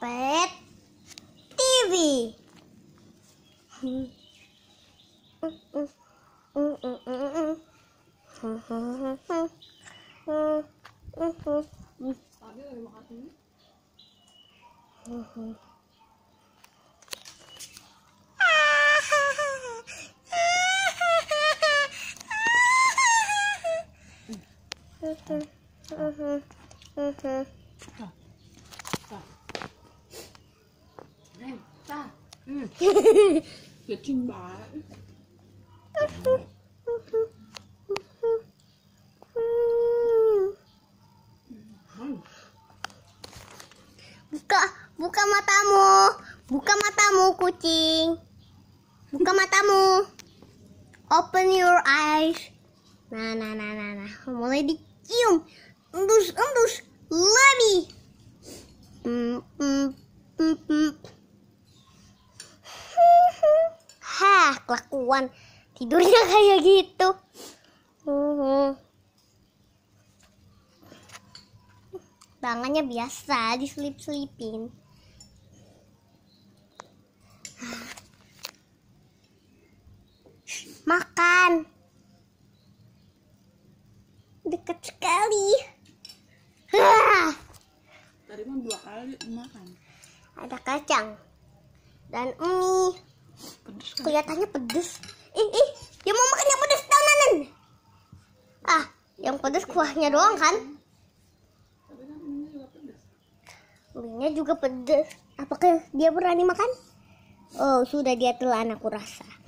pet TV. Hmm. huh Hmm. huh Hmm. huh Buka, buka matamu. Buka matamu kucing. Buka matamu. Open your eyes. Nah, nah, nah, nah, nah. Mulai dicium. Endus, endus. Lebih. Mm, mm. kelakuan tidurnya kayak gitu hmm. bangannya biasa diselip selipin makan dekat sekali tadi mah ada kacang dan mie kan? kelihatannya pedes ih ih yang mau makan yang pedes tahunan ah yang pedes kuahnya doang kan mie juga pedes apakah dia berani makan oh sudah dia telan aku rasa